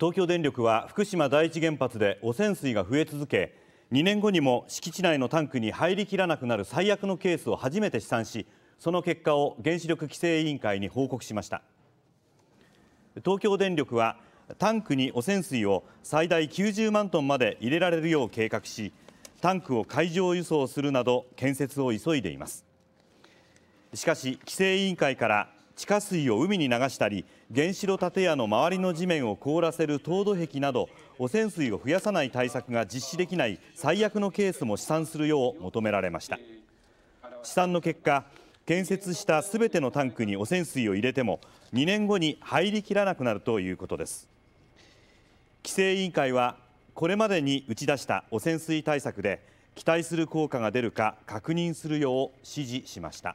東京電力は福島第一原発で汚染水が増え続け2年後にも敷地内のタンクに入りきらなくなる最悪のケースを初めて試算しその結果を原子力規制委員会に報告しました東京電力はタンクに汚染水を最大90万トンまで入れられるよう計画しタンクを海上輸送するなど建設を急いでいますしかし規制委員会から地下水を海に流したり原子炉建屋の周りの地面を凍らせる凍土壁など汚染水を増やさない対策が実施できない最悪のケースも試算するよう求められました試算の結果建設したすべてのタンクに汚染水を入れても2年後に入りきらなくなるということです規制委員会はこれまでに打ち出した汚染水対策で期待する効果が出るか確認するよう指示しました。